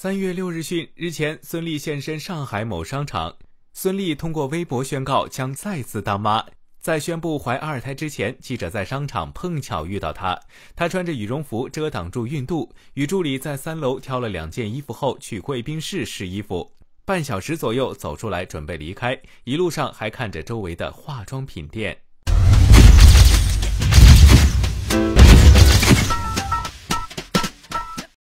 三月六日讯，日前，孙俪现身上海某商场。孙俪通过微博宣告将再次当妈。在宣布怀二胎之前，记者在商场碰巧遇到她。她穿着羽绒服遮挡住孕肚，与助理在三楼挑了两件衣服后去贵宾室试衣服，半小时左右走出来准备离开，一路上还看着周围的化妆品店。